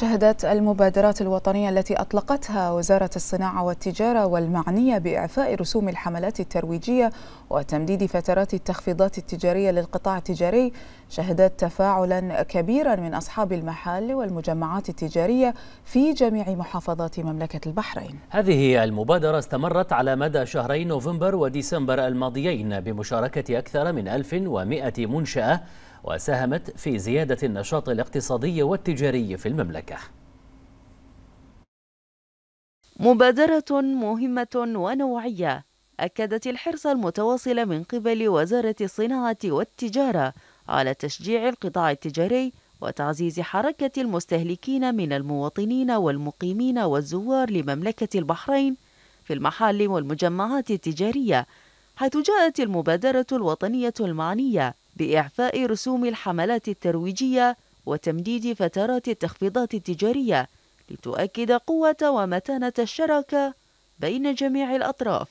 شهدت المبادرات الوطنية التي أطلقتها وزارة الصناعة والتجارة والمعنية بإعفاء رسوم الحملات الترويجية وتمديد فترات التخفيضات التجارية للقطاع التجاري شهدت تفاعلا كبيرا من أصحاب المحال والمجمعات التجارية في جميع محافظات مملكة البحرين هذه المبادرة استمرت على مدى شهرين نوفمبر وديسمبر الماضيين بمشاركة أكثر من 1100 منشأة وساهمت في زيادة النشاط الاقتصادي والتجاري في المملكة مبادرة مهمة ونوعية أكدت الحرص المتواصل من قبل وزارة الصناعة والتجارة على تشجيع القطاع التجاري وتعزيز حركة المستهلكين من المواطنين والمقيمين والزوار لمملكة البحرين في المحال والمجمعات التجارية حيث جاءت المبادرة الوطنية المعنية بإعفاء رسوم الحملات الترويجية وتمديد فترات التخفيضات التجارية لتؤكد قوة ومتانة الشراكة بين جميع الأطراف.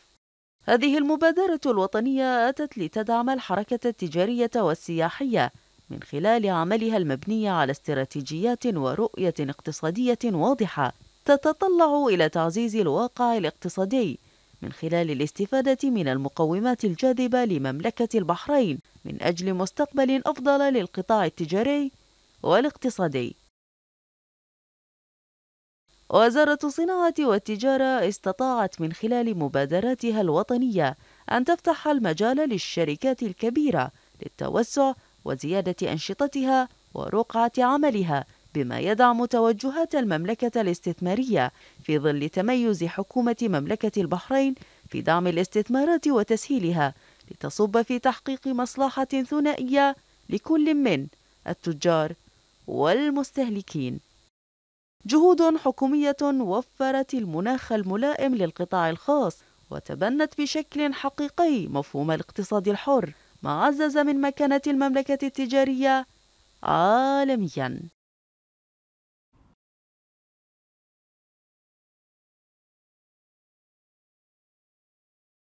هذه المبادرة الوطنية أتت لتدعم الحركة التجارية والسياحية من خلال عملها المبني على استراتيجيات ورؤية اقتصادية واضحة تتطلع إلى تعزيز الواقع الاقتصادي من خلال الاستفادة من المقومات الجاذبة لمملكة البحرين من أجل مستقبل أفضل للقطاع التجاري والاقتصادي. وزارة الصناعة والتجارة استطاعت من خلال مبادراتها الوطنية أن تفتح المجال للشركات الكبيرة للتوسع وزيادة أنشطتها ورقعة عملها بما يدعم توجهات المملكة الاستثمارية في ظل تميز حكومة مملكة البحرين في دعم الاستثمارات وتسهيلها لتصب في تحقيق مصلحة ثنائية لكل من التجار والمستهلكين. جهود حكومية وفرت المناخ الملائم للقطاع الخاص وتبنت بشكل حقيقي مفهوم الاقتصاد الحر ما عزز من مكانة المملكة التجارية عالميا